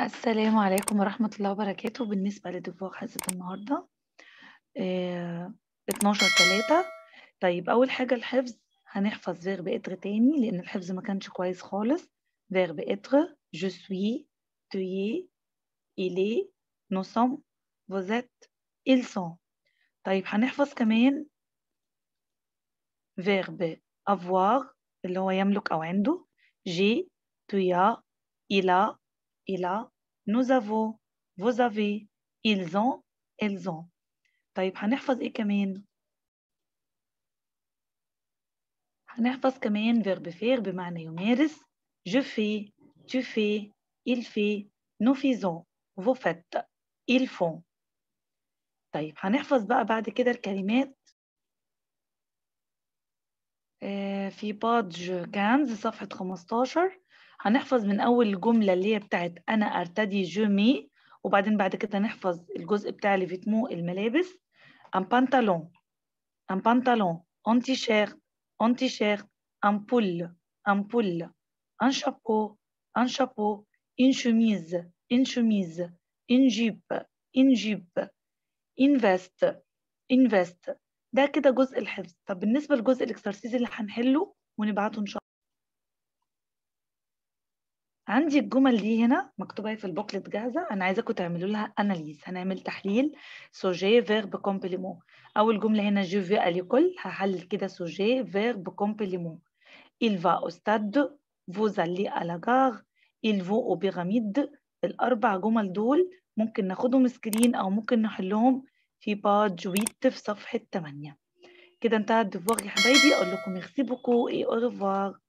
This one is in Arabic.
السلام عليكم ورحمة الله وبركاته بالنسبة لدفوع حصة النهاردة اه 12 3 طيب أول حاجة الحفظ هنحفظ فيرب إتر تاني لأن الحفظ ما كانش كويس خالص فيرب إتر جو سوي tu es il est nous sommes vous êtes ils sont طيب هنحفظ كمان فيرب avoir اللي هو يملك أو عنده جي تويا إلى il a nous avons vous avez ils ont ils ont طيب هنحفظ ايه كمان هنحفظ كمان verb faire بمعنى يمارس je fais tu fais il fait nous faisons vous faites ils font طيب هنحفظ بقى بعد كده الكلمات في بادج 15 صفحة 15 هنحفظ من أول جملة اللي هي بتاعت أنا أرتدي جو مي وبعدين بعد كده نحفظ الجزء بتاع ليفيتمو الملابس أن بانتالون أن بانتالون أن تيشيرت أن تيشيرت أن بول أن بول أن شابو أن شابو أن شميز أن شميز أن جيب أن جيب أن فيست أن فيست ده كده جزء الحفظ طب بالنسبة لجزء الاكسرسيز اللي هنحله ونبعته إن شاء الله عندي الجمل دي هنا مكتوبة في البوكلت جاهزة أنا عايزاكم تعملوا لها أناليز هنعمل تحليل سوجي فيرب كومبليمون أول جملة هنا جو في ليكول هحلل كده سوجي فيرب كومبليمون il va au stade vous allez à la gare il vont au pyramide الأربع جمل دول ممكن ناخدهم سكرين أو ممكن نحلهم في باج ويت في صفحة 8 كده انتهى الدفواغ يا حبايبي أقول لكم ميرسي بوكو إي اورفوار